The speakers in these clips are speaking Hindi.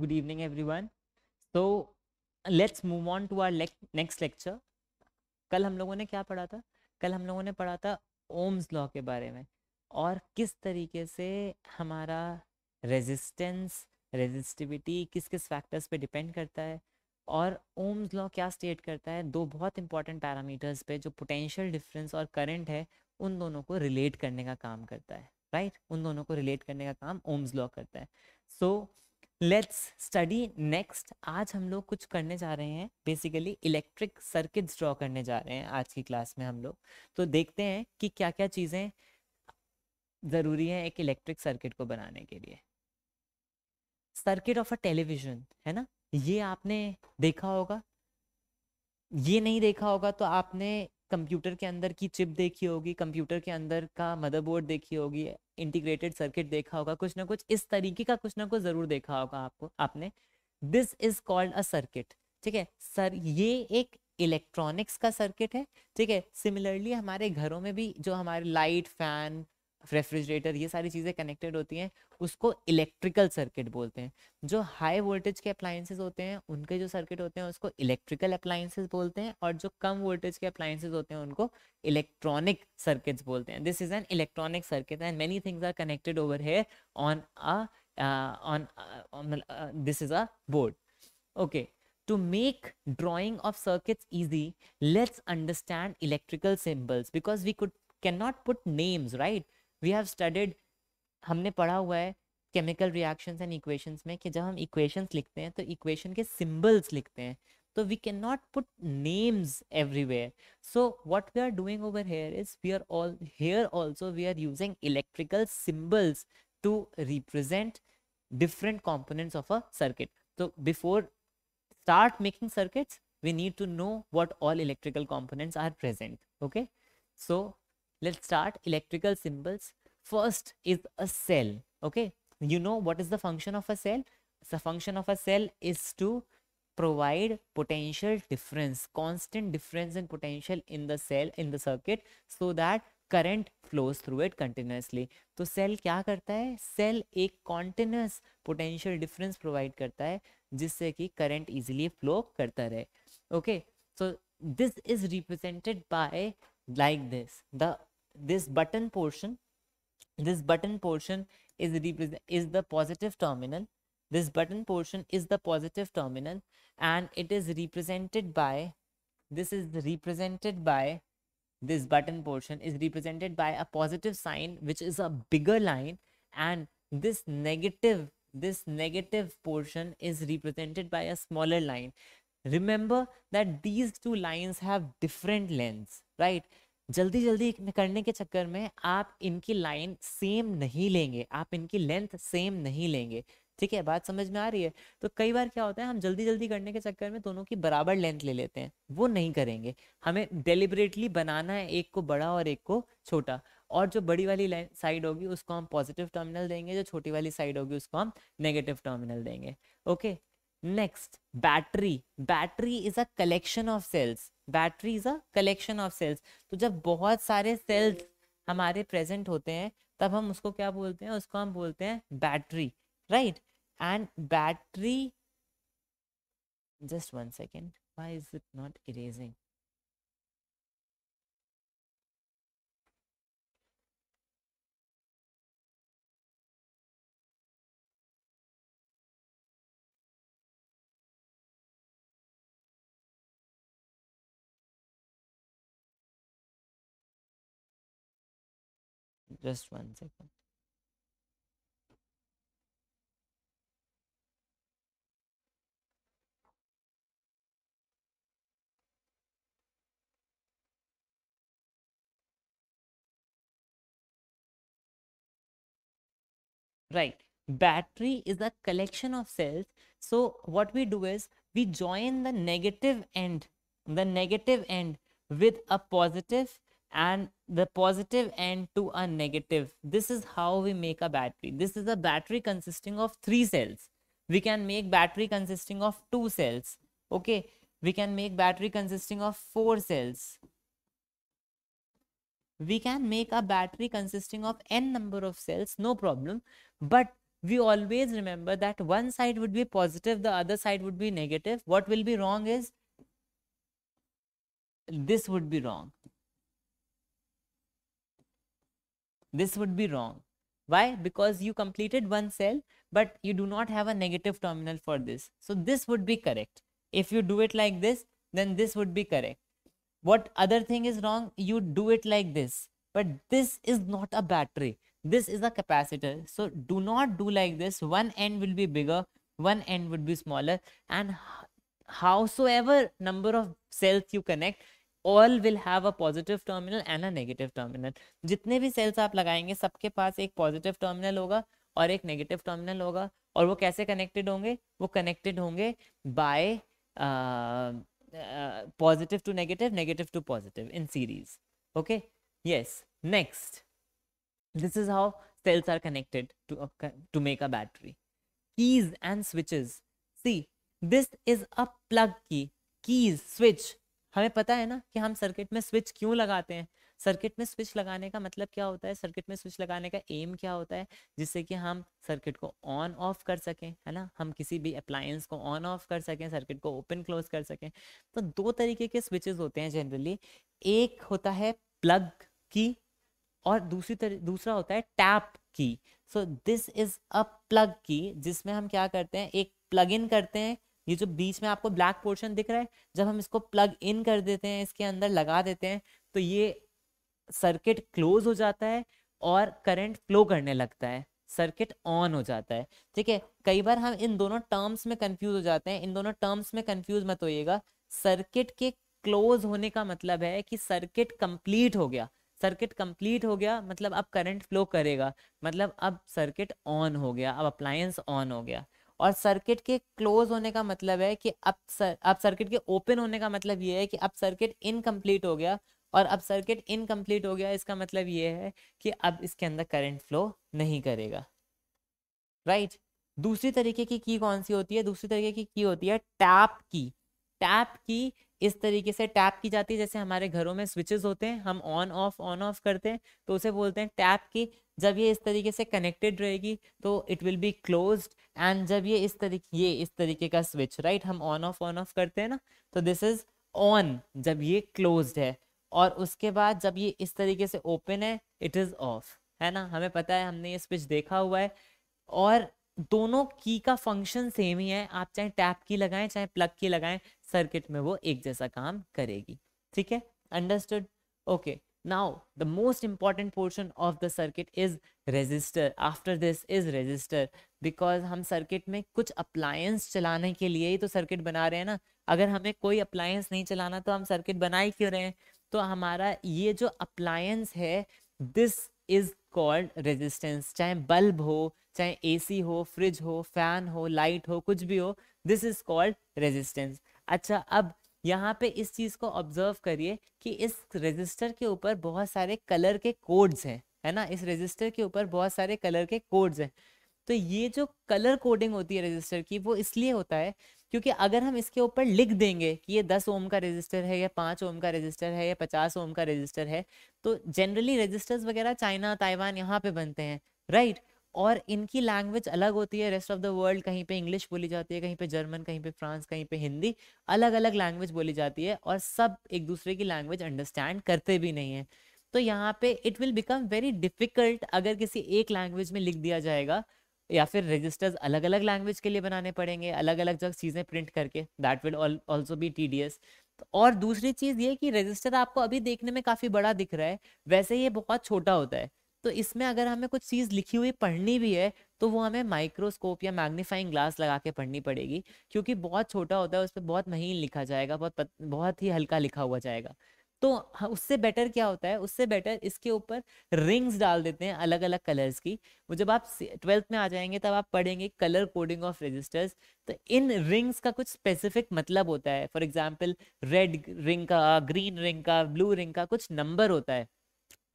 good evening everyone so let's move on to our le next lecture कल हम लोगों ने क्या पढ़ा था कल हम लोगों ने पढ़ा था ओम्स लॉ के बारे में और किस तरीके से हमारा रेजिस्टेंस रेजिस्टिविटी किस किस फैक्टर्स पे डिपेंड करता है और ओम्स लॉ क्या स्टेट करता है दो बहुत इंपॉर्टेंट पैरामीटर्स पे जो पोटेंशियल डिफरेंस और करंट है उन दोनों को रिलेट करने का काम करता है राइट right? उन दोनों को रिलेट करने का काम ओम्स लॉ करता है so so, let's study next आज हम लोग कुछ करने जा रहे हैं बेसिकली इलेक्ट्रिक सर्किट्स ड्रॉ करने जा रहे हैं आज की क्लास में हम लोग तो देखते हैं कि क्या क्या चीज़ें ज़रूरी हैं एक इलेक्ट्रिक सर्किट को बनाने के लिए सर्किट ऑफ अ टेलीविजन है ना ये आपने देखा होगा ये नहीं देखा होगा तो आपने कंप्यूटर के अंदर की चिप देखी होगी कंप्यूटर के अंदर का मदरबोर्ड देखी होगी इंटीग्रेटेड सर्किट देखा होगा कुछ ना कुछ इस तरीके का कुछ ना कुछ जरूर देखा होगा आपको आपने this is called a circuit ठीक है सर ये एक इलेक्ट्रॉनिक्स का सर्किट है ठीक है सिमिलरली हमारे घरों में भी जो हमारे लाइट फैन रेफ्रिजरेटर ये सारी चीज़ें कनेक्टेड होती हैं उसको इलेक्ट्रिकल सर्किट बोलते हैं जो हाई वोल्टेज के अप्लाइंसेज होते हैं उनके जो सर्किट होते हैं उसको इलेक्ट्रिकल अप्लाइंसेज बोलते हैं और जो कम वोल्टेज के अप्लाइंसेज होते हैं उनको इलेक्ट्रॉनिक सर्किट्स बोलते हैं this is an electronic circuit and many things are connected over here on a on this is a board okay to make drawing of circuits easy let's understand electrical symbols because we could cannot put names right we have studied हमने पढ़ा हुआ है केमिकल रिएक्शंस एंड इक्वेशंस में कि जब हम इक्वेशंस लिखते हैं तो इक्वेशन के सिम्बल्स लिखते हैं तो we can not put names everywhere so what we are doing over here is we are all here also we are using electrical symbols to represent different components of a circuit तो before start making circuits we need to know what all electrical components are present okay so let's start electrical symbols first is a cell okay you know what is the function of a cell the function of a cell is to provide potential difference constant difference in potential in the cell in the circuit so that current flows through it continuously तो सेल क्या करता है सेल एक कॉन्टिन्यूस पोटेंशियल डिफरेंस प्रोवाइड करता है जिससे कि करंट इजीली फ्लो करता रहे okay so this is represented by like this the this button portion this button portion is represent is the positive terminal this button portion is the positive terminal and it is represented by this is represented by this button portion is represented by a positive sign which is a bigger line and this negative this negative portion is represented by a smaller line remember that these two lines have different lengths right जल्दी जल्दी करने के चक्कर में आप इनकी लाइन सेम नहीं लेंगे आप इनकी लेंथ सेम नहीं लेंगे ठीक है बात समझ में आ रही है तो कई बार क्या होता है हम जल्दी जल्दी करने के चक्कर में दोनों की बराबर लेंथ ले लेते हैं वो नहीं करेंगे हमें डेलिबरेटली बनाना है एक को बड़ा और एक को छोटा और जो बड़ी वाली साइड होगी उसको हम पॉजिटिव टर्मिनल देंगे जो छोटी वाली साइड होगी उसको हम नेगेटिव टर्मिनल देंगे okay next battery battery is a collection of cells battery is a collection of cells तो जब बहुत सारे सेल्स हमारे प्रेजेंट होते हैं तब हम उसको क्या बोलते हैं उसको हम बोलते हैं battery right and battery just one second why is it not erasing just one second right battery is a collection of cells so what we do is we join the negative end the negative end with a positive and the positive end to a negative. This is how we make a battery. This is a battery consisting of three cells. We can make battery consisting of two cells. Okay. We can make battery consisting of four cells. We can make a battery consisting of n number of cells, no problem. But we always remember that one side would be positive, the other side would be negative. What will be wrong is this would be wrong This would be wrong. Why? Because you completed one cell, but you do not have a negative terminal for this. So this would be correct. If you do it like this, then this would be correct. What other thing is wrong? You do it like this, but this is not a battery. This is a capacitor. So do not do like this. One end will be bigger, one end would be smaller and howsoever number of cells you connect, all will have a positive terminal and a negative terminal जितने भी सेल्स आप लगाएंगे सबके पास एक पॉजिटिव टर्मिनल होगा और एक नेगेटिव टर्मिनल होगा और वो कैसे कनेक्टेड होंगे वो कनेक्टेड होंगे by positive to negative negative to positive in series okay yes next this is how cells are connected to make a battery keys and switches see this is a plug key keys switch हमें पता है ना कि हम सर्किट में स्विच क्यों लगाते हैं सर्किट में स्विच लगाने का मतलब क्या होता है सर्किट में स्विच लगाने का एम क्या होता है जिससे कि हम सर्किट को ऑन ऑफ कर सकें है ना हम किसी भी अप्लायंस को ऑन ऑफ कर सकें सर्किट को ओपन क्लोज कर सकें तो दो तरीके के स्विचेस होते हैं जनरली एक होता है प्लग की और दूसरी तरी दूसरा होता है tap key so this is a plug key जिसमें हम क्या करते हैं एक प्लग इन करते हैं ये जो बीच में आपको ब्लैक पोर्शन दिख रहा है जब हम इसको प्लग इन कर देते हैं इसके अंदर लगा देते हैं तो ये सर्किट क्लोज हो जाता है और करंट फ्लो करने लगता है सर्किट ऑन हो जाता है ठीक है कई बार हम इन दोनों टर्म्स में कंफ्यूज हो जाते हैं इन दोनों टर्म्स में कंफ्यूज मत होइएगा सर्किट के क्लोज होने का मतलब है कि सर्किट कंप्लीट हो गया सर्किट कंप्लीट हो गया मतलब अब करंट फ्लो करेगा मतलब अब सर्किट ऑन हो गया अब अप्लायंस ऑन हो गया और सर्किट के क्लोज होने का मतलब है कि अब सर, अब सर्किट के ओपन होने का मतलब ये है कि अब सर्किट इनकम्प्लीट हो गया और अब सर्किट इनकम्प्लीट हो गया इसका मतलब ये है कि अब इसके अंदर करंट फ्लो नहीं करेगा राइट right? दूसरी तरीके की की कौन सी होती है दूसरी तरीके की की होती है टैप की टैप की इस तरीके से टैप की जाती है जैसे हमारे घरों में स्विचेस होते हैं हम ऑन ऑफ ऑन ऑफ करते हैं तो उसे बोलते हैं टैप की जब ये इस तरीके से कनेक्टेड रहेगी तो it will be close and जब ये इस तरीके ये इस तरीके का स्विच राइट right? हम ऑन ऑफ ऑन ऑफ करते हैं ना तो दिस इज ऑन जब ये क्लोज है और उसके बाद जब ये इस तरीके से ओपन है इट इज ऑफ है ना हमें पता है हमने ये स्विच देखा हुआ है और दोनों की का फंक्शन सेम ही है आप चाहे टैप की लगाएं चाहे प्लग की लगाएं सर्किट में वो एक जैसा काम करेगी ठीक है understood okay now the most important portion of the circuit is resistor after this is resistor because hum circuit mein kuch appliance chalane ke liye hi to circuit bana rahe hain na agar hame koi appliance nahi chalana to hum circuit बना ही क्यों रहे हैं तो हमारा ये जो appliance hai this is called resistance chahe bulb ho chahe AC ho fridge ho fan ho light ho kuch bhi ho this is called resistance acha ab यहाँ पे इस चीज़ को ऑब्जर्व करिए कि इस रजिस्टर के ऊपर बहुत सारे कलर के कोड्स हैं है ना इस रजिस्टर के ऊपर बहुत सारे कलर के कोड्स हैं तो ये जो कलर कोडिंग होती है रजिस्टर की वो इसलिए होता है क्योंकि अगर हम इसके ऊपर लिख देंगे कि ये दस ओम का रजिस्टर है या पाँच ओम का रजिस्टर है या पचास ओम का रजिस्टर है तो जनरली रजिस्टर्स वगैरह चाइना ताइवान यहाँ पे बनते हैं राइट और इनकी लैंग्वेज अलग होती है रेस्ट ऑफ द वर्ल्ड कहीं पे इंग्लिश बोली जाती है कहीं पे जर्मन कहीं पे फ्रांस कहीं पे हिंदी अलग अलग लैंग्वेज बोली जाती है और सब एक दूसरे की लैंग्वेज अंडरस्टैंड करते भी नहीं है तो यहाँ पे it will become very difficult अगर किसी एक लैंग्वेज में लिख दिया जाएगा या फिर रजिस्टर्स अलग अलग लैंग्वेज के लिए बनाने पड़ेंगे अलग अलग जगह चीज़ें प्रिंट करके that will also be T और दूसरी चीज़ ये कि रजिस्टर आपको अभी देखने में काफ़ी बड़ा दिख रहा है वैसे ये बहुत छोटा होता है तो इसमें अगर हमें कुछ चीज़ लिखी हुई पढ़नी भी है तो वो हमें माइक्रोस्कोप या मैग्नीफाइंग ग्लास लगा के पढ़नी पड़ेगी क्योंकि बहुत छोटा होता है उस पर बहुत महीन लिखा जाएगा बहुत बहुत ही हल्का लिखा हुआ जाएगा तो उससे बेटर क्या होता है उससे बेटर इसके ऊपर रिंग्स डाल देते हैं अलग अलग कलर्स की वो जब आप ट्वेल्थ में आ जाएंगे तब आप पढ़ेंगे कलर कोडिंग ऑफ रजिस्टर्स तो इन रिंग्स का कुछ स्पेसिफिक मतलब होता है फॉर एग्जाम्पल रेड रिंग का ग्रीन रिंग का ब्लू रिंग का कुछ नंबर होता है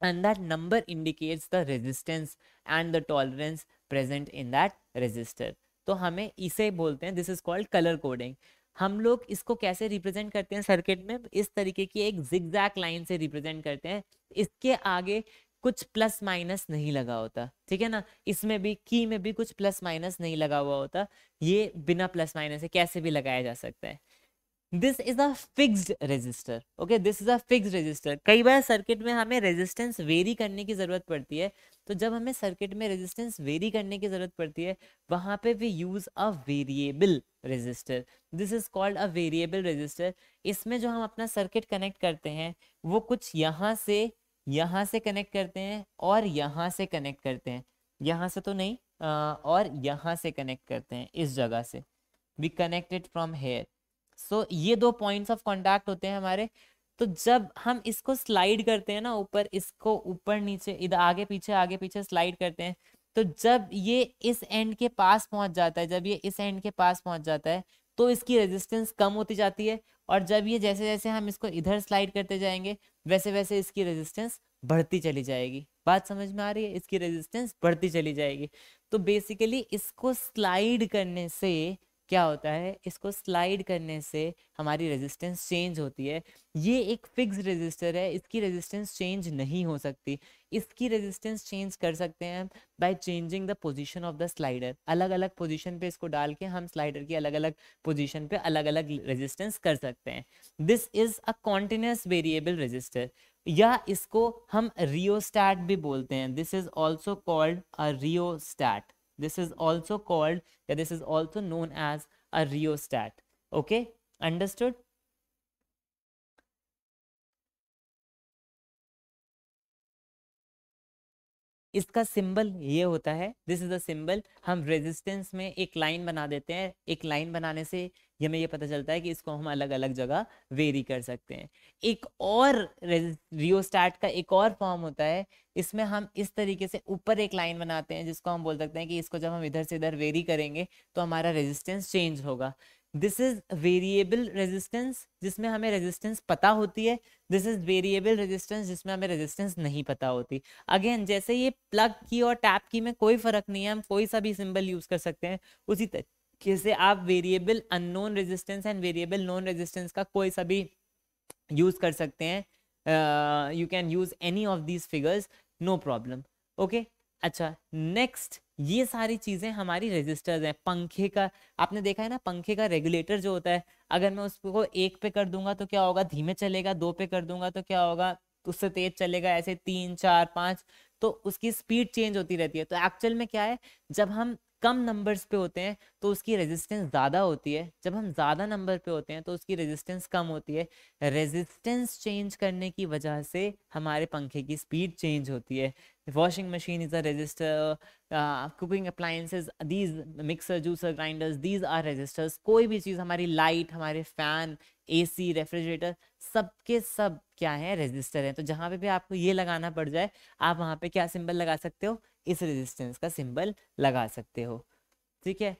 and that number indicates the resistance and the tolerance present in that resistor तो हमें इसे बोलते हैं this is called colour coding हम लोग इसको कैसे रिप्रेजेंट करते हैं सर्किट में इस तरीके की एक जिग्जैक लाइन से रिप्रेजेंट करते हैं इसके आगे कुछ प्लस माइनस नहीं लगा होता ठीक है ना इसमें भी की में भी कुछ प्लस माइनस नहीं लगा हुआ होता ये बिना प्लस माइनस है कैसे भी लगाया जा सकता है this is a fixed resistor okay this is a fixed resistor कई बार सर्किट में हमें रेजिस्टेंस वेरी करने की ज़रूरत पड़ती है तो जब हमें सर्किट में रेजिस्टेंस वेरी करने की ज़रूरत पड़ती है वहाँ पे we use a variable resistor this is called a variable resistor इसमें जो हम अपना सर्किट कनेक्ट करते हैं वो कुछ यहाँ से यहाँ से कनेक्ट करते हैं और यहाँ से कनेक्ट करते हैं यहाँ से तो नहीं और यहाँ से कनेक्ट करते हैं इस जगह से we connected from here so so, ये दो पॉइंट्स ऑफ कॉन्टैक्ट होते हैं हमारे तो जब हम इसको स्लाइड करते हैं ना ऊपर इसको ऊपर नीचे इधर आगे पीछे आगे पीछे स्लाइड करते हैं तो जब ये इस एंड के पास पहुंच जाता है जब ये इस एंड के पास पहुंच जाता है तो इसकी रेजिस्टेंस कम होती जाती है और जब ये जैसे जैसे हम इसको इधर स्लाइड करते जाएंगे वैसे वैसे इसकी रेजिस्टेंस बढ़ती चली जाएगी बात समझ में आ रही है इसकी रेजिस्टेंस बढ़ती चली जाएगी तो बेसिकली इसको स्लाइड करने से क्या होता है इसको स्लाइड करने से हमारी रेजिस्टेंस चेंज होती है ये एक फिक्स रेजिस्टर है इसकी रेजिस्टेंस चेंज नहीं हो सकती इसकी रेजिस्टेंस चेंज कर सकते हैं by changing the position of the slider अलग अलग पोजीशन पे इसको डाल के हम स्लाइडर की अलग अलग पोजीशन पे अलग अलग रेजिस्टेंस कर सकते हैं this is a continuous variable resistor या इसको हम रियोस्टैट भी बोलते हैं this is also called a rheostat This is also called, yeah, this is also known as a rheostat. Okay, understood? इसका सिंबल ये होता है दिस इज अ सिंबल हम रेजिस्टेंस में एक लाइन बना देते हैं एक लाइन बनाने से ये हमें ये पता चलता है कि इसको हम अलग अलग जगह वेरी कर सकते हैं एक और रियोस्टैट का एक और फॉर्म होता है इसमें हम इस तरीके से ऊपर एक लाइन बनाते हैं जिसको हम बोल सकते हैं कि इसको जब हम इधर से इधर वेरी करेंगे तो हमारा रेजिस्टेंस चेंज होगा दिस इज वेरिएबल रेजिस्टेंस जिसमें हमें रेजिस्टेंस पता होती है दिस इज वेरिएबल रेजिस्टेंस जिसमें हमें रेजिस्टेंस नहीं पता होती अगेन जैसे ये प्लग की और टैप की में कोई फर्क नहीं है हम कोई सा भी सिंबल यूज कर सकते हैं उसी तरह जिससे आप variable unknown resistance and variable known resistance का कोई सा भी यूज़ कर सकते हैं you can use any of these figures no problem okay अच्छा नेक्स्ट ये सारी चीज़ें हमारी रजिस्टर्स हैं पंखे का आपने देखा है ना पंखे का रेगुलेटर जो होता है अगर मैं उसको एक पे कर दूंगा तो क्या होगा धीमे चलेगा दो पे कर दूंगा तो क्या होगा उससे तेज चलेगा ऐसे तीन चार पाँच तो उसकी स्पीड चेंज होती रहती है तो एक्चुअल में क्या है जब हम कम नंबर्स पे होते हैं तो उसकी रेजिस्टेंस ज़्यादा होती है जब हम ज़्यादा नंबर पे होते हैं तो उसकी रेजिस्टेंस कम होती है रेजिस्टेंस चेंज करने की वजह से हमारे पंखे की स्पीड चेंज होती है washing machine is a resistor cooking appliances these mixer juicer grinders these are resistors कोई भी चीज़ हमारी लाइट हमारे फ़ैन एसी रेफ्रिजरेटर सब के सब क्या है रेजिस्टर हैं तो जहाँ पे भी आपको ये लगाना पड़ जाए आप वहाँ पे क्या सिंबल लगा सकते हो इस रेजिस्टेंस का सिंबल लगा सकते हो ठीक है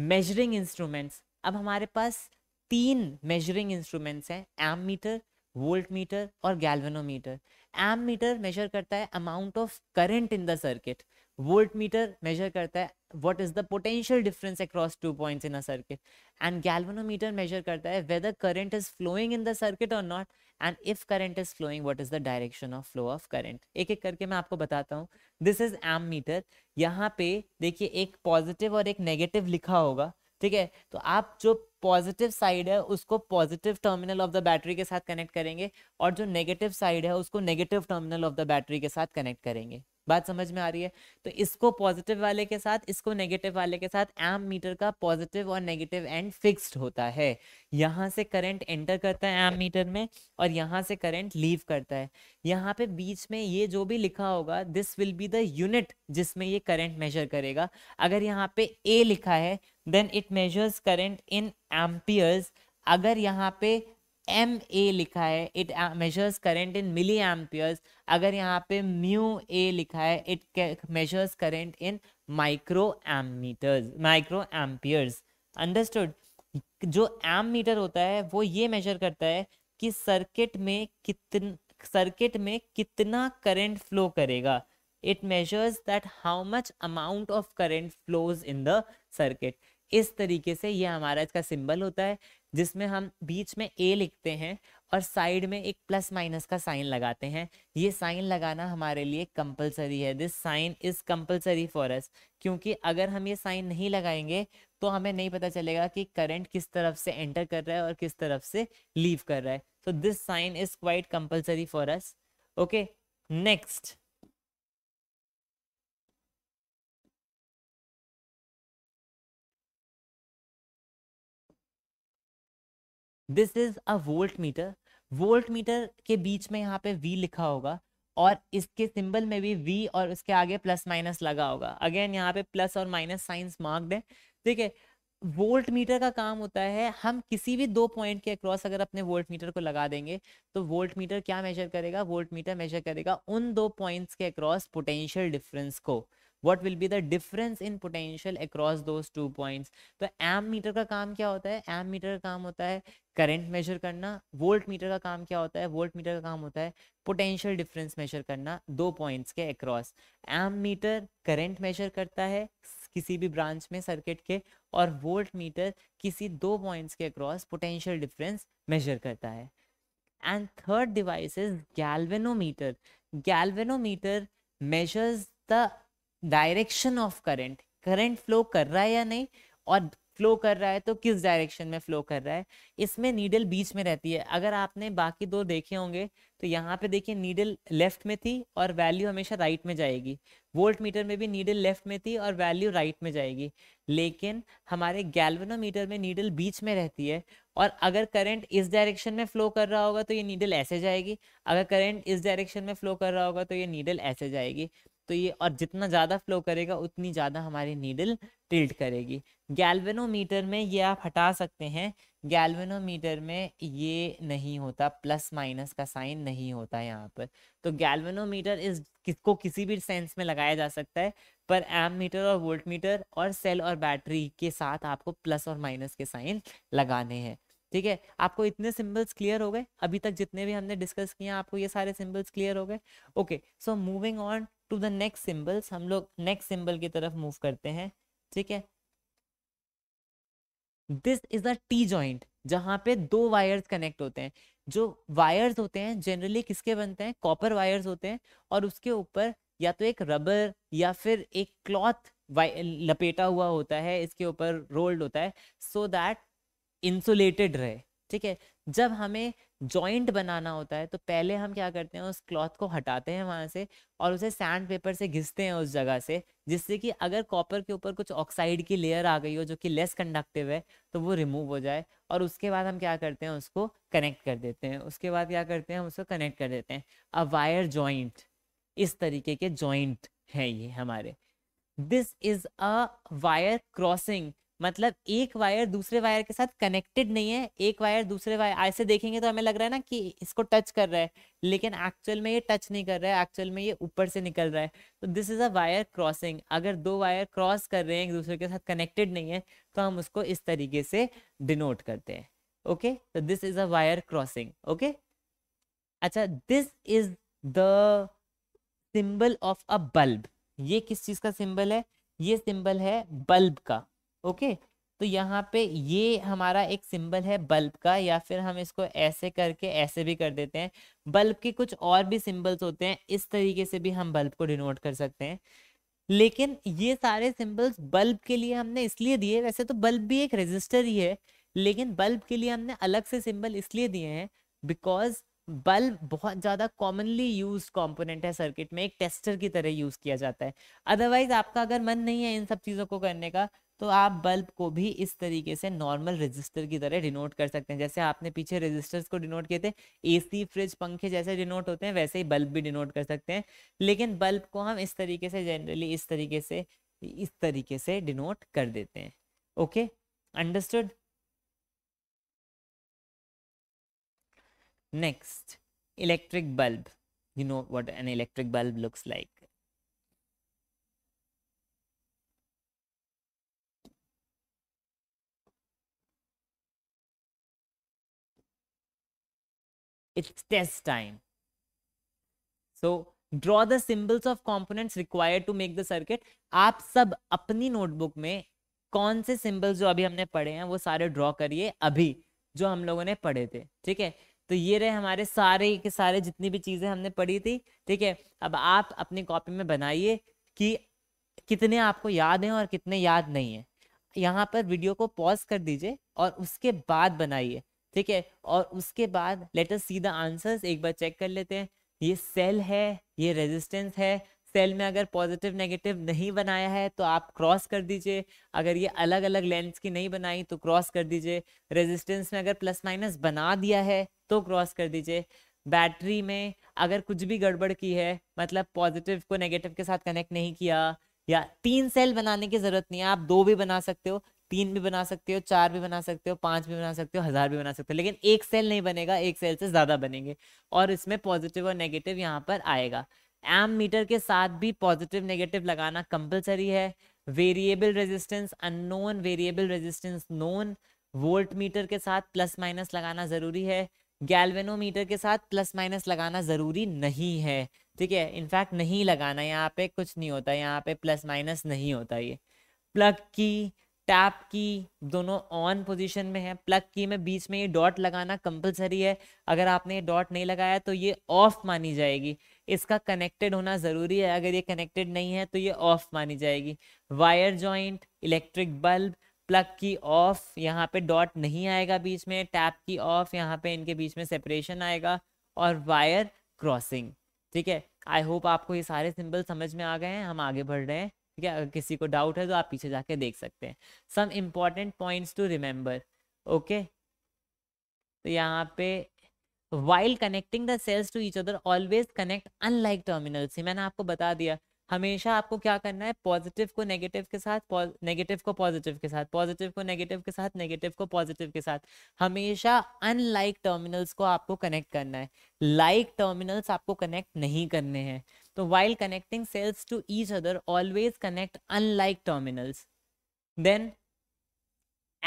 मेजरिंग इंस्ट्रूमेंट्स अब हमारे पास तीन मेजरिंग इंस्ट्रूमेंट्स हैं एम मीटर वोल्ट मीटर और गैल्वेनोमीटर एम मीटर मेजर करता है amount of current in the circuit voltmeter measure करता है what is the potential difference across two point in a circuit and galvanometer measure करता है whether current is flowing in the circuit और not and if current is flowing what is the direction of flow of current एक एक करके मैं आपको बताता हूँ दिस इज एम मीटर यहाँ पे देखिए एक पॉजिटिव और एक नेगेटिव लिखा होगा ठीक है तो आप जो पॉजिटिव साइड है उसको positive terminal of the battery के साथ कनेक्ट करेंगे और जो नेगेटिव साइड है उसको negative terminal of the battery के साथ कनेक्ट करेंगे बात समझ में आ रही है तो इसको पॉजिटिव वाले के साथ इसको नेगेटिव वाले के साथ एम मीटर का पॉजिटिव और नेगेटिव एंड फिक्स्ड होता है यहाँ से करंट एंटर करता है एम मीटर में और यहाँ से करंट लीव करता है यहाँ पे बीच में ये जो भी लिखा होगा this will be the unit जिसमें ये करंट मेजर करेगा अगर यहाँ पे ए लिखा है then it measures current in amperes अगर यहाँ पे एम ए लिखा है it measures current in milliamperes अगर यहाँ पे म्यू ए लिखा है it measures current in microammeters microamperes understood जो एम मीटर होता है वो ये मेजर करता है कि सर्किट में कितन सर्किट में कितना करंट फ्लो करेगा it measures that how much amount of current flows in the circuit इस तरीके से ये हमारा इसका सिंबल होता है जिसमें हम बीच में ए लिखते हैं और साइड में एक प्लस माइनस का साइन लगाते हैं ये साइन लगाना हमारे लिए कंपलसरी है this sign is compulsory for us क्योंकि अगर हम ये साइन नहीं लगाएंगे तो हमें नहीं पता चलेगा कि करंट किस तरफ से एंटर कर रहा है और किस तरफ से लीव कर रहा है so this sign is quite compulsory for us okay next this is a voltmeter voltmeter के बीच में यहाँ पे वी लिखा होगा और इसके सिंबल में भी वी और उसके आगे प्लस माइनस लगा होगा अगेन यहाँ पे प्लस और माइनस साइंस मार्क दें ठीक है वोल्ट मीटर का काम होता है हम किसी भी दो पॉइंट के अक्रॉस अगर अपने वोल्ट मीटर को लगा देंगे तो वोल्ट मीटर क्या मेजर करेगा वोल्ट मीटर मेजर करेगा उन दो पॉइंट्स के अक्रॉस पोटेंशियल डिफरेंस को what will be the difference in potential across दो पॉइंट्स तो एम मीटर का काम क्या होता है एम मीटर का काम होता है करंट मेजर करना वोल्ट मीटर का काम क्या होता है वोल्ट मीटर का काम होता है पोटेंशियल डिफरेंस मेजर करना दो पॉइंट्स के across ammeter current measure करता है किसी भी ब्रांच में सर्किट के और वोल्ट मीटर किसी दो पॉइंट्स के अक्रॉस पोटेंशियल डिफरेंस मेजर करता है and third device is galvanometer galvanometer measures the direction of current current flow कर रहा है या नहीं और फ्लो कर रहा है तो किस डायरेक्शन में फ्लो कर रहा है इसमें नीडल बीच में रहती है अगर आपने बाकी दो देखे होंगे तो यहाँ पे देखिए नीडल लेफ्ट में थी और वैल्यू हमेशा राइट में जाएगी वोल्ट मीटर में भी नीडल लेफ्ट में थी और वैल्यू राइट में जाएगी लेकिन हमारे गैल्वेनोमीटर में नीडल बीच में रहती है और अगर करंट इस डायरेक्शन में फ्लो कर रहा होगा तो ये नीडल ऐसे जाएगी अगर करंट इस डायरेक्शन में फ्लो कर रहा होगा तो ये नीडल ऐसे जाएगी तो ये और जितना ज़्यादा फ्लो करेगा उतनी ज़्यादा हमारी नीडल टिल्ट करेगी गैल्वेनोमीटर में ये आप हटा सकते हैं गैल्वेनोमीटर में ये नहीं होता प्लस माइनस का साइन नहीं होता यहाँ पर तो गैल्वेनोमीटर इस किसको किसी भी सेंस में लगाया जा सकता है पर एम मीटर और वोल्ट मीटर और सेल और बैटरी के साथ आपको प्लस और माइनस के साइन लगाने हैं ठीक है आपको इतने सिंबल्स क्लियर हो गए अभी तक जितने भी हमने डिस्कस किए आपको ये सारे सिंबल्स क्लियर हो गए okay so moving on to the next symbols हम लोग नेक्स्ट सिंबल की तरफ मूव करते हैं ठीक है this is a T joint जहां पे दो वायर्स कनेक्ट होते हैं जो वायर्स होते हैं जनरली किसके बनते हैं कॉपर वायर्स होते हैं और उसके ऊपर या तो एक रबर या फिर एक क्लॉथ लपेटा हुआ होता है इसके ऊपर रोल्ड होता है सो दैट इंसुलेटेड रहे ठीक है जब हमें जॉइंट बनाना होता है तो पहले हम क्या करते हैं उस क्लॉथ को हटाते हैं वहाँ से और उसे सैंड पेपर से घिसते हैं उस जगह से जिससे कि अगर कॉपर के ऊपर कुछ ऑक्साइड की लेयर आ गई हो जो कि लेस कंडक्टिव है तो वो रिमूव हो जाए और उसके बाद हम क्या करते हैं उसको कनेक्ट कर देते हैं उसके बाद क्या करते हैं हम उसको कनेक्ट कर देते हैं अ वायर जॉइंट इस तरीके के जॉइंट हैं ये हमारे this is a wire crossing मतलब एक वायर दूसरे वायर के साथ कनेक्टेड नहीं है एक वायर दूसरे वायर ऐसे देखेंगे तो हमें लग रहा है ना कि इसको टच कर रहा है लेकिन एक्चुअल में ये टच नहीं कर रहा है एक्चुअल में ये ऊपर से निकल रहा है तो this is a wire crossing अगर दो वायर क्रॉस कर रहे हैं एक दूसरे के साथ कनेक्टेड नहीं है तो हम उसको इस तरीके से डिनोट करते हैं ओके तो this is a wire crossing okay अच्छा this is the symbol of a bulb ये किस चीज का सिंबल है ये सिंबल है बल्ब का ओके तो यहाँ पे ये हमारा एक सिंबल है बल्ब का या फिर हम इसको ऐसे करके ऐसे भी कर देते हैं बल्ब के कुछ और भी सिंबल्स होते हैं इस तरीके से भी हम बल्ब को डिनोट कर सकते हैं लेकिन ये सारे सिंबल्स बल्ब के लिए हमने इसलिए दिए वैसे तो बल्ब भी एक रजिस्टर ही है लेकिन बल्ब के लिए हमने अलग से सिंबल इसलिए दिए हैं बिकॉज बल्ब बहुत ज़्यादा कॉमनली यूज कॉम्पोनेंट है सर्किट में एक टेस्टर की तरह यूज़ किया जाता है अदरवाइज आपका अगर मन नहीं है इन सब चीज़ों को करने का तो आप बल्ब को भी इस तरीके से नॉर्मल रजिस्टर की तरह डिनोट कर सकते हैं जैसे आपने पीछे रजिस्टर्स को डिनोट किए थे एसी फ्रिज पंखे जैसे डिनोट होते हैं वैसे ही बल्ब भी डिनोट कर सकते हैं लेकिन बल्ब को हम इस तरीके से जनरली इस तरीके से इस तरीके से डिनोट कर देते हैं okay understood next electric bulb you know what an electric bulb looks like It's test time. So draw the symbols of components required to make the circuit. aap sab apni notebook mein कौन से सिंबल्स जो अभी हमने पढ़े हैं वो सारे ड्रॉ करिए अभी जो हम लोगों ने पढ़े थे ठीक है तो ये रहे हमारे सारे के सारे जितनी भी चीजें हमने पढ़ी थी ठीक है अब आप अपनी कॉपी में बनाइए कि कितने आपको याद हैं और कितने याद नहीं है यहाँ पर वीडियो को पॉज कर दीजिए और उसके बाद बनाइए ठीक है और उसके बाद लेटर सी द आंसर्स एक बार चेक कर लेते हैं ये सेल है ये रेजिस्टेंस है सेल में अगर पॉजिटिव नेगेटिव नहीं बनाया है तो आप क्रॉस कर दीजिए अगर ये अलग अलग लेंस की नहीं बनाई तो क्रॉस कर दीजिए रेजिस्टेंस में अगर प्लस माइनस बना दिया है तो क्रॉस कर दीजिए बैटरी में अगर कुछ भी गड़बड़ की है मतलब पॉजिटिव को नेगेटिव के साथ कनेक्ट नहीं किया या तीन सेल बनाने की जरूरत नहीं है आप दो भी बना सकते हो तीन भी बना सकते हो चार भी बना सकते हो पांच भी बना सकते हो हजार भी बना सकते हो लेकिन एक सेल नहीं बनेगा एक सेल से ज्यादा बनेंगे और इसमें पॉजिटिव और नेगेटिव यहाँ पर आएगा एम मीटर के साथ भी पॉजिटिव नेगेटिव लगाना कंपलसरी है variable resistance unknown variable resistance known voltmeter के साथ प्लस माइनस लगाना जरूरी है गैल्वेनोमीटर के साथ प्लस माइनस लगाना जरूरी नहीं है ठीक है इनफैक्ट नहीं लगाना यहाँ पे कुछ नहीं होता यहाँ पे प्लस माइनस नहीं होता ये प्लग की टैप की दोनों ऑन पोजीशन में है प्लग की में बीच में ये डॉट लगाना कंपलसरी है अगर आपने ये डॉट नहीं लगाया तो ये ऑफ मानी जाएगी इसका कनेक्टेड होना ज़रूरी है अगर ये कनेक्टेड नहीं है तो ये ऑफ मानी जाएगी wire joint electric bulb plug की ऑफ यहाँ पे डॉट नहीं आएगा बीच में टैप की ऑफ यहाँ पे इनके बीच में सेपरेशन आएगा और वायर क्रॉसिंग ठीक है आई होप आपको ये सारे सिंबल समझ में आ गए हैं हम आगे बढ़ रहे हैं ठीक है अगर किसी को डाउट है तो आप पीछे जाके देख सकते हैं some important points to remember okay तो यहाँ पे while connecting the cells to each other always connect unlike terminal से मैंने आपको बता दिया हमेशा आपको क्या करना है पॉजिटिव को नेगेटिव के साथ नेगेटिव को पॉजिटिव के साथ पॉजिटिव को नेगेटिव के साथ नेगेटिव को पॉजिटिव के साथ हमेशा अनलाइक टर्मिनल्स को आपको कनेक्ट करना है लाइक like टर्मिनल्स आपको कनेक्ट नहीं करने हैं तो while connecting cells to each other always connect unlike terminals then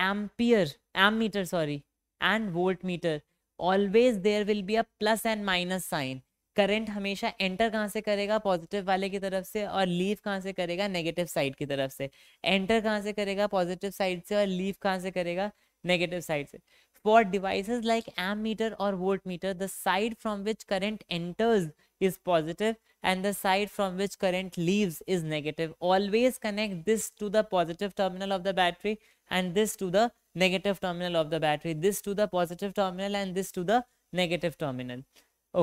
ampere ammeter sorry and voltmeter always there will be a plus and minus sign current हमेशा एंटर कहाँ से करेगा पॉजिटिव वाले की तरफ से और लीव कहाँ से करेगा नेगेटिव साइड की तरफ से एंटर कहाँ से करेगा पॉजिटिव साइड से और लीव कहाँ से करेगा नेगेटिव साइड से for devices like ammeter और voltmeter the side from which current enters is positive and the side from which current leaves is negative. Always connect this to the positive terminal of the battery and this to the negative terminal of the battery, this to the positive terminal and this to the negative terminal.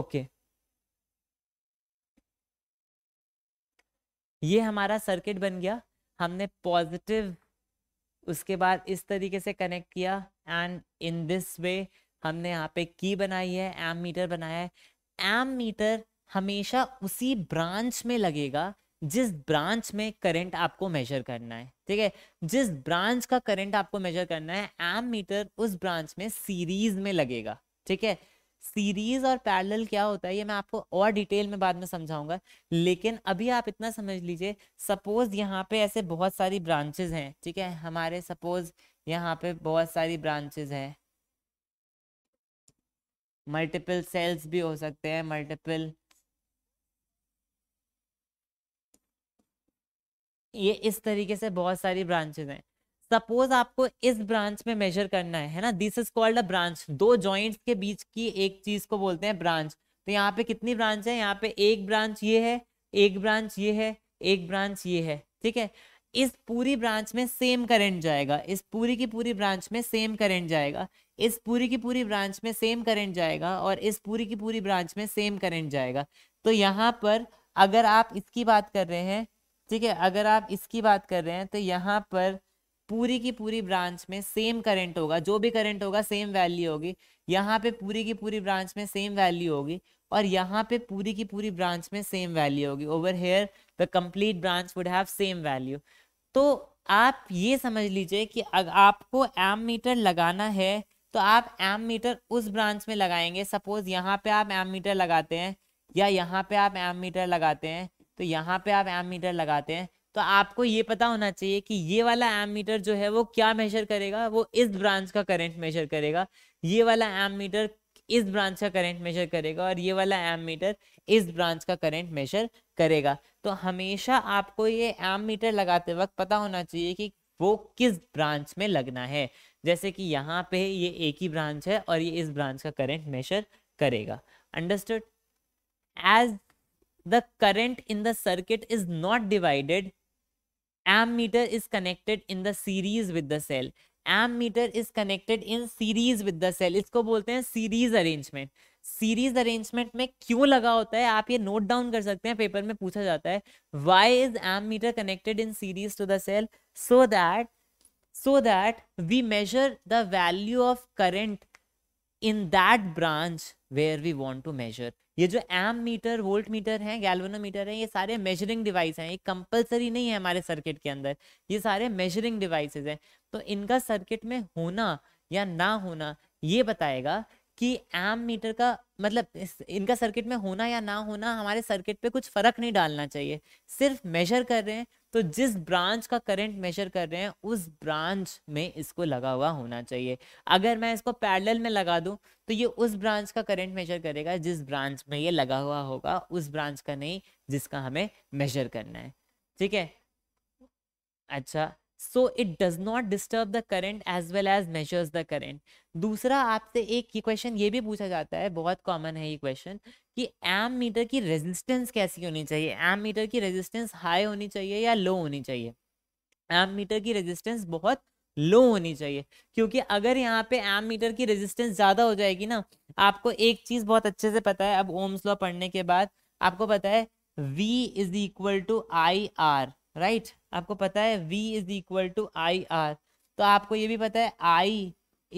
Okay. ये हमारा सर्किट बन गया हमने पॉजिटिव उसके बाद इस तरीके से कनेक्ट किया एंड इन दिस वे हमने यहाँ पे की बनाई है एम मीटर बनाया है एम मीटर हमेशा उसी ब्रांच में लगेगा जिस ब्रांच में करंट आपको मेजर करना है ठीक है जिस ब्रांच का करंट आपको मेजर करना है एम मीटर उस ब्रांच में सीरीज में लगेगा ठीक है सीरीज और पैरेलल क्या होता है ये मैं आपको और डिटेल में बाद में समझाऊंगा लेकिन अभी आप इतना समझ लीजिए सपोज यहाँ पे ऐसे बहुत सारी ब्रांचेज हैं ठीक है हमारे सपोज यहाँ पे बहुत सारी ब्रांचेज हैं मल्टीपल सेल्स भी हो सकते हैं मल्टीपल ये इस तरीके से बहुत सारी ब्रांचेज हैं सपोज आपको इस ब्रांच में मेजर करना है है ना this is called a branch दो जॉइंट्स के बीच की एक चीज को बोलते हैं ब्रांच तो यहाँ पे कितनी ब्रांच है यहाँ पे एक ब्रांच ये है एक ब्रांच ये है एक ब्रांच ये है ठीक है इस पूरी ब्रांच में सेम करेंट जाएगा इस पूरी की पूरी ब्रांच में सेम करेंट जाएगा इस पूरी की पूरी ब्रांच में सेम करेंट जाएगा और इस पूरी की पूरी ब्रांच में सेम करेंट जाएगा तो यहाँ पर अगर आप इसकी बात कर रहे हैं ठीक है अगर आप इसकी बात कर रहे हैं तो यहाँ पर पूरी की पूरी ब्रांच में सेम करंट होगा जो भी करंट होगा सेम वैल्यू होगी यहाँ पे पूरी की पूरी ब्रांच में सेम वैल्यू होगी और यहाँ पे पूरी की पूरी ब्रांच में सेम वैल्यू होगी over here the complete branch would have same value तो आप ये समझ लीजिए कि अगर आपको एम मीटर लगाना है तो आप एम मीटर उस ब्रांच में लगाएंगे सपोज यहाँ पे आप एम मीटर लगाते हैं या यहाँ पे आप एम मीटर लगाते हैं तो यहाँ पे आप एम मीटर लगाते हैं तो आपको ये पता होना चाहिए कि ये वाला एम मीटर जो है वो क्या मेजर करेगा वो इस ब्रांच का करंट मेजर करेगा ये वाला एम मीटर इस ब्रांच का करंट मेजर करेगा और ये वाला एम मीटर इस ब्रांच का करंट मेजर करेगा तो हमेशा आपको ये एम मीटर लगाते वक्त पता होना चाहिए कि वो किस ब्रांच में लगना है जैसे कि यहाँ पे ये एक ही ब्रांच है और ये इस ब्रांच का करंट मेजर करेगा understood as the current in the circuit is not divided ammeter is connected in the series with the cell ammeter is connected in series with the cell इसको बोलते हैं series arrangement सीरीज अरेंजमेंट में क्यों लगा होता है आप ये नोट डाउन कर सकते हैं पेपर में पूछा जाता है why is ammeter connected in series to the cell so that so that we measure the value of current in that branch where we want to measure ये जो एम मीटर वोल्ट मीटर है गैल्वेनोमीटर है ये सारे मेजरिंग डिवाइस हैं ये कंपलसरी नहीं है हमारे सर्किट के अंदर ये सारे मेजरिंग डिवाइसेस हैं तो इनका सर्किट में होना या ना होना ये बताएगा कि एम मीटर का मतलब इनका सर्किट में होना या ना होना हमारे सर्किट पे कुछ फर्क नहीं डालना चाहिए सिर्फ मेजर कर रहे हैं तो जिस ब्रांच का करंट मेजर कर रहे हैं उस ब्रांच में इसको लगा हुआ होना चाहिए अगर मैं इसको पैरेलल में लगा दूं तो ये उस ब्रांच का करंट मेजर करेगा जिस ब्रांच में ये लगा हुआ होगा उस ब्रांच का नहीं जिसका हमें मेजर करना है ठीक है अच्छा so it does not disturb the current as well as measures the current दूसरा आपसे एक ये क्वेश्चन ये भी पूछा जाता है बहुत कॉमन है ये क्वेश्चन कि एम मीटर की रेजिस्टेंस कैसी होनी चाहिए एम मीटर की रेजिस्टेंस हाई होनी चाहिए या लो होनी चाहिए एम मीटर की रेजिस्टेंस बहुत लो होनी चाहिए क्योंकि अगर यहाँ पे एम मीटर की रेजिस्टेंस ज़्यादा हो जाएगी ना आपको एक चीज़ बहुत अच्छे से पता है अब ओम्स लॉ पढ़ने के बाद आपको पता है V is equal to I R right right? आपको पता है v is equal to I R तो आपको ये भी पता है I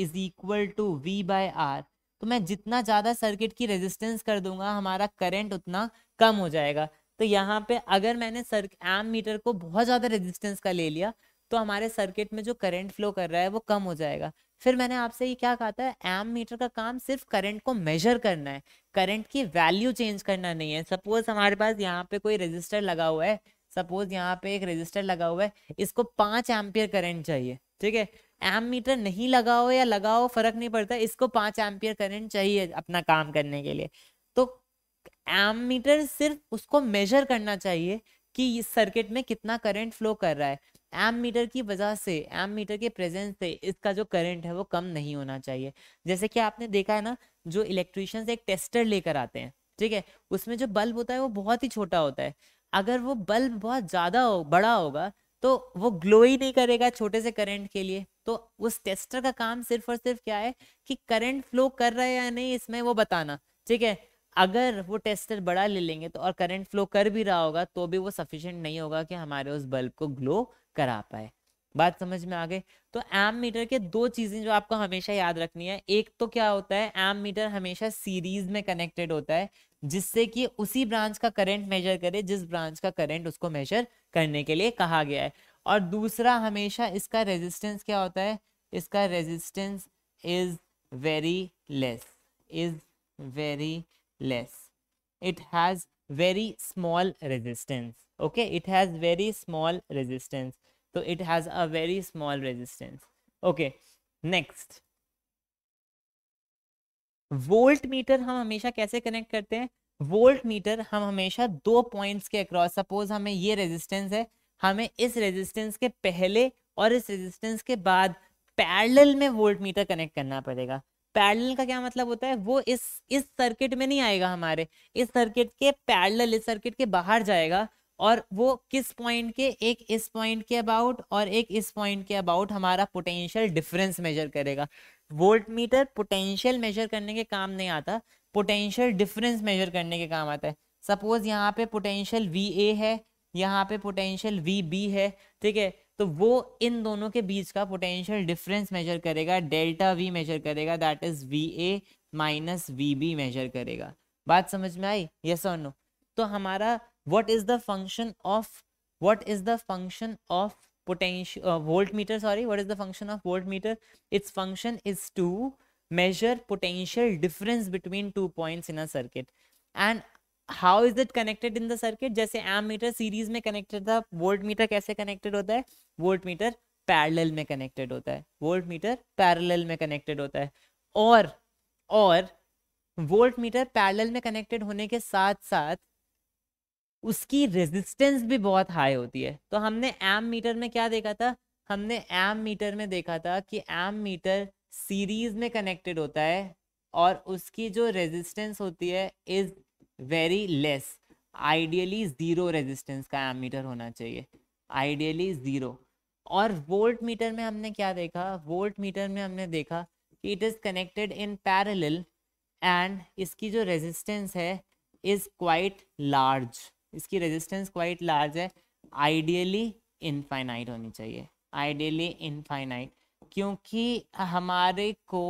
is equal to V by R तो मैं जितना ज़्यादा सर्किट की रेजिस्टेंस कर दूंगा हमारा करंट उतना कम हो जाएगा तो यहाँ पे अगर मैंने सर एम मीटर को बहुत ज़्यादा रेजिस्टेंस का ले लिया तो हमारे सर्किट में जो करंट फ्लो कर रहा है वो कम हो जाएगा फिर मैंने आपसे ये क्या कहा था एम मीटर का काम सिर्फ करंट को मेजर करना है करंट की वैल्यू चेंज करना नहीं है सपोज हमारे पास यहाँ पे कोई रजिस्टर लगा हुआ है सपोज यहाँ पे एक रजिस्टर लगा हुआ है इसको पांच एम्पियर करेंट चाहिए ठीक है एम मीटर नहीं लगाओ या लगाओ फर्क नहीं पड़ता इसको पांच एम्पियर करेंट चाहिए अपना काम करने के लिए तो एम मीटर सिर्फ उसको मेजर करना चाहिए कि इस सर्किट में कितना करंट फ्लो कर रहा है एम मीटर की वजह से एम मीटर के प्रेजेंस से इसका जो करंट है वो कम नहीं होना चाहिए जैसे कि आपने देखा है ना जो इलेक्ट्रिशियंस एक टेस्टर लेकर आते हैं ठीक है उसमें जो बल्ब होता है वो बहुत ही छोटा होता है अगर वो बल्ब बहुत ज़्यादा हो बड़ा होगा तो वो ग्लो ही नहीं करेगा छोटे से करंट के लिए तो उस टेस्टर का काम सिर्फ और सिर्फ क्या है कि करंट फ्लो कर रहा है या नहीं इसमें वो बताना ठीक है अगर वो टेस्टर बड़ा ले लेंगे तो और करंट फ्लो कर भी रहा होगा तो भी वो सफिशेंट नहीं होगा कि हमारे उस बल्ब को ग्लो करा पाए बात समझ में आ गई तो एम मीटर के दो चीजें जो आपको हमेशा याद रखनी है एक तो क्या होता है एम मीटर हमेशा सीरीज में कनेक्टेड होता है जिससे कि उसी ब्रांच का करंट मेजर करे जिस ब्रांच का करंट उसको मेजर करने के लिए कहा गया है और दूसरा हमेशा इसका रेजिस्टेंस क्या होता है इसका resistance is very less is very less it has very small resistance okay it has very small resistance तो it has a very small resistance okay next voltmeter हम हमेशा कैसे कनेक्ट करते हैं वोल्ट मीटर हम हमेशा दो पॉइंट्स के अक्रॉस सपोज हमें ये रेजिस्टेंस है हमें इस रेजिस्टेंस के पहले और इस रेजिस्टेंस के बाद पैरेलल में वोल्ट मीटर कनेक्ट करना पड़ेगा पैरेलल का क्या मतलब होता है वो इस इस सर्किट में नहीं आएगा हमारे इस सर्किट के पैरेलल इस सर्किट के बाहर जाएगा और वो किस पॉइंट के एक इस पॉइंट के अबाउट और एक इस पॉइंट के अबाउट हमारा पोटेंशियल डिफरेंस मेजर करेगा वोल्ट मीटर पोटेंशियल मेजर करने के काम नहीं आता पोटेंशियल डिफरेंस मेजर करने के काम आता है सपोज यहाँ पे पोटेंशियल वी ए है यहाँ पे पोटेंशियल वी बी है ठीक है तो वो इन दोनों के बीच का पोटेंशियल डिफरेंस मेजर करेगा डेल्टा वी मेजर करेगा that is V A minus V B measure करेगा बात समझ में आई यस और नो तो हमारा what is the function of what is the function of potential uh, volt meter sorry what is the function of volt meter its function is to measure potential difference between two points in a circuit and how is it connected in the circuit jaise ammeter series mein connected tha volt meter kaise connected hota hai volt meter parallel mein connected hota hai volt meter parallel mein connected hota hai aur aur और voltmeter parallel में connected होने के साथ साथ उसकी रेजिस्टेंस भी बहुत हाई होती है तो हमने एम मीटर में क्या देखा था हमने एम मीटर में देखा था कि एम मीटर सीरीज में कनेक्टेड होता है और उसकी जो रेजिस्टेंस होती है is very less ideally zero resistance का एम मीटर होना चाहिए आइडियली ज़ीरो और वोल्ट मीटर में हमने क्या देखा वोल्ट मीटर में हमने देखा कि it is connected in parallel and इसकी जो रेजिस्टेंस है इज़ क्वाइट लार्ज इसकी रेजिस्टेंस क्वाइट लार्ज है आइडियली इनफाइनाइट होनी चाहिए आइडियली इनफाइनाइट क्योंकि हमारे को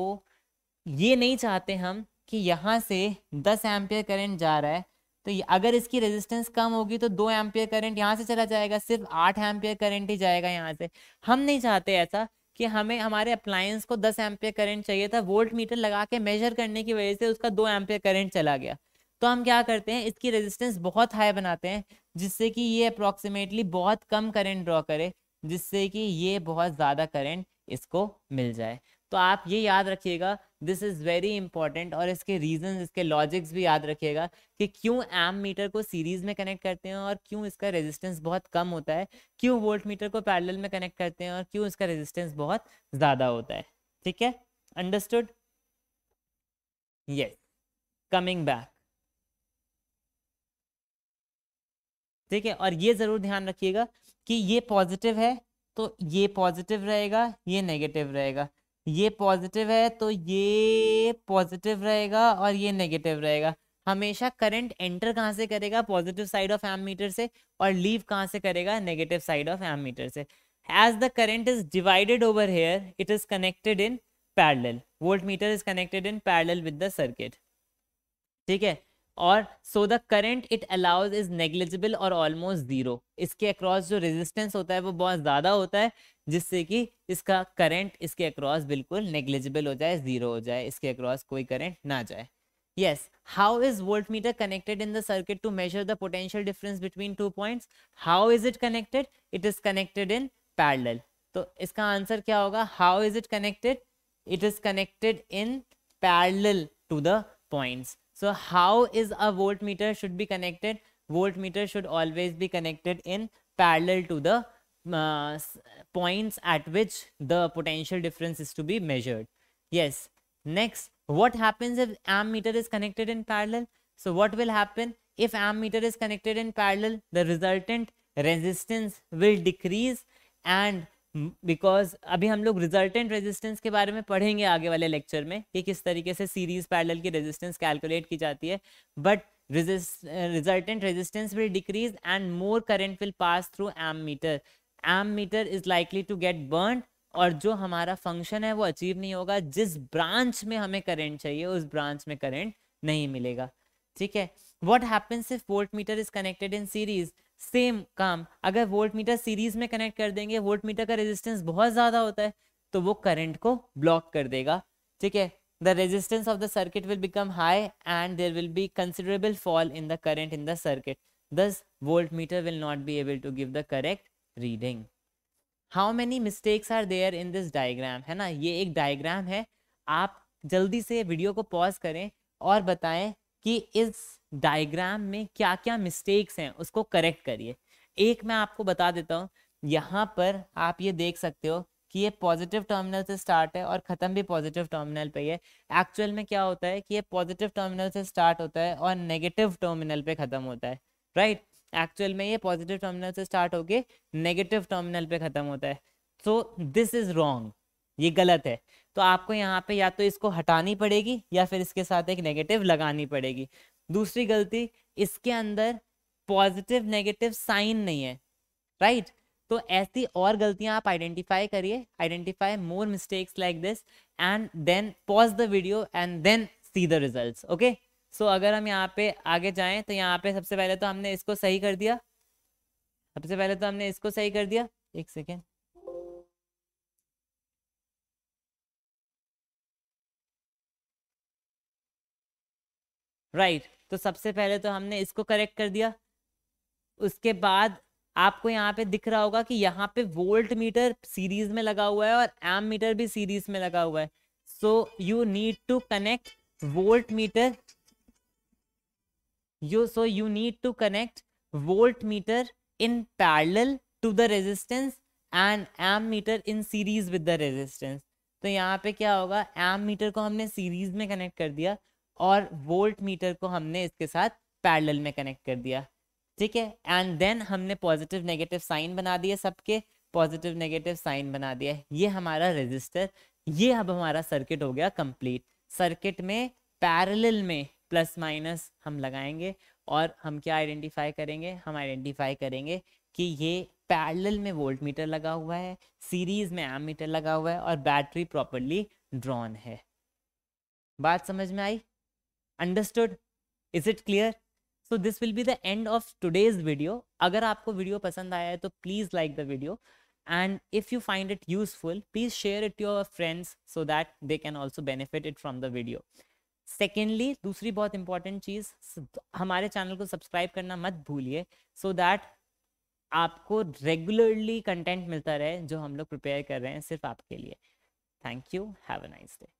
ये नहीं चाहते हम कि यहाँ से 10 एम्पियर करंट जा रहा है तो अगर इसकी रेजिस्टेंस कम होगी तो दो एम्पियर करंट यहाँ से चला जाएगा सिर्फ आठ एम्पियर करंट ही जाएगा यहाँ से हम नहीं चाहते ऐसा कि हमें हमारे अप्लायंस को दस एम्पियर करंट चाहिए था वोल्ट मीटर लगा के मेजर करने की वजह से उसका दो एम्पियर करंट चला गया तो हम क्या करते हैं इसकी रेजिस्टेंस बहुत हाई बनाते हैं जिससे कि ये अप्रॉक्सीमेटली बहुत कम करंट ड्रॉ करे जिससे कि ये बहुत ज़्यादा करंट इसको मिल जाए तो आप ये याद रखिएगा दिस इज़ वेरी इंपॉर्टेंट और इसके रीजन इसके लॉजिक्स भी याद रखिएगा कि क्यों एम मीटर को सीरीज में कनेक्ट करते हैं और क्यों इसका रेजिस्टेंस बहुत कम होता है क्यों वोल्ट मीटर को पैरेलल में कनेक्ट करते हैं और क्यों इसका रेजिस्टेंस बहुत ज़्यादा होता है ठीक है अंडरस्टूड यस कमिंग बैक ठीक है और ये ज़रूर ध्यान रखिएगा कि ये पॉजिटिव है तो ये पॉजिटिव रहेगा ये नेगेटिव रहेगा ये पॉजिटिव है तो ये पॉजिटिव रहेगा और ये नेगेटिव रहेगा हमेशा करंट एंटर कहाँ से करेगा positive side of ammeter से और लीव कहाँ से करेगा negative side of ammeter से as the current is divided over here it is connected in parallel voltmeter is connected in parallel with the circuit ठीक है और so the current it allows is negligible और ऑलमोस्ट जीरो इसके अक्रॉस जो रेजिस्टेंस होता है वो बहुत ज़्यादा होता है जिससे कि इसका करंट इसके अक्रॉस बिल्कुल नेग्लिजिबल हो जाए ज़ीरो हो जाए इसके अक्रॉस कोई करेंट ना जाए how is voltmeter connected in the circuit to measure the potential difference between two point how is it connected it is connected in parallel तो इसका आंसर क्या होगा how is it connected it is connected in parallel to the points So how is a voltmeter should be connected? Voltmeter should always be connected in parallel to the uh, points at which the potential difference is to be measured. Yes. Next, what happens if ammeter is connected in parallel? So what will happen if ammeter is connected in parallel? The resultant resistance will decrease and because अभी हम लोग रिजल्टेंट रेजिस्टेंस के बारे में पढ़ेंगे आगे वाले लेक्चर में कि किस तरीके से सीरीज पैरेलल की रेजिस्टेंस कैलकुलेट की जाती है but resultant resistance will decrease and more current will pass through ammeter ammeter is likely to get burn और जो हमारा फंक्शन है वो अचीव नहीं होगा जिस ब्रांच में हमें करेंट चाहिए उस ब्रांच में करेंट नहीं मिलेगा ठीक है what happens if voltmeter is connected in series same काम अगर वोल्ट मीटर सीरीज में कनेक्ट कर देंगे वोल्ट मीटर का रेजिस्टेंस बहुत ज़्यादा होता है तो वो करंट को ब्लॉक कर देगा ठीक है the resistance of the circuit will become high and there will be considerable fall in the current in the circuit thus voltmeter will not be able to give the correct reading how many mistakes are there in this diagram है ना ये एक डायग्राम है आप जल्दी से वीडियो को पॉज करें और बताएं कि इस डायग्राम में क्या क्या मिस्टेक्स हैं उसको करेक्ट करिए एक मैं आपको बता देता हूँ यहाँ पर आप ये देख सकते हो कि ये पॉजिटिव टर्मिनल से स्टार्ट है और ख़त्म भी पॉजिटिव टर्मिनल पे है एक्चुअल में क्या होता है कि ये पॉजिटिव टर्मिनल से स्टार्ट होता है और नेगेटिव टर्मिनल पे ख़त्म होता है राइट एक्चुअल में ये पॉजिटिव टर्मिनल से स्टार्ट होके नेगेटिव टर्मिनल पे ख़त्म होता है सो दिस इज़ रॉन्ग ये गलत है तो आपको यहाँ पे या तो इसको हटानी पड़ेगी या फिर इसके साथ एक नेगेटिव लगानी पड़ेगी दूसरी गलती इसके अंदर पॉजिटिव नेगेटिव साइन नहीं है राइट right? तो ऐसी और गलतियां आप आइडेंटिफाई करिए identify more mistakes like this and then pause the video and then see the result okay so अगर हम यहाँ पे आगे जाएं तो यहाँ पे सबसे पहले तो हमने इसको सही कर दिया सबसे पहले तो हमने इसको सही कर दिया एक सेकेंड राइट right. तो सबसे पहले तो हमने इसको करेक्ट कर दिया उसके बाद आपको यहाँ पे दिख रहा होगा कि यहाँ पे वोल्ट मीटर सीरीज में लगा हुआ है और एम मीटर भी सीरीज में लगा हुआ है so you need to connect voltmeter you so you need to connect voltmeter in parallel to the resistance and ammeter in series with the resistance तो यहाँ पे क्या होगा एम मीटर को हमने सीरीज में कनेक्ट कर दिया और वोल्ट मीटर को हमने इसके साथ पैरल में कनेक्ट कर दिया ठीक है एंड देन हमने पॉजिटिव नेगेटिव साइन बना दिया सबके पॉजिटिव नेगेटिव साइन बना दिया ये हमारा रजिस्टर ये अब हमारा सर्किट हो गया कंप्लीट सर्किट में पैरेलल में प्लस माइनस हम लगाएंगे और हम क्या आइडेंटिफाई करेंगे हम आइडेंटिफाई करेंगे कि ये पैरेलल में वोल्ट मीटर लगा हुआ है सीरीज में एम मीटर लगा हुआ है और बैटरी प्रॉपरली ड्रॉन है बात समझ में आई understood is it clear so this will be the end of today's video अगर आपको वीडियो पसंद आया है तो please like the video and if you find it useful please share it your friends so that they can also benefit it from the video secondly दूसरी बहुत इंपॉर्टेंट चीज हमारे चैनल को सब्सक्राइब करना मत भूलिए सो दैट आपको रेगुलरली कंटेंट मिलता रहे जो हम लोग प्रिपेयर कर रहे हैं सिर्फ आपके लिए thank you have a nice day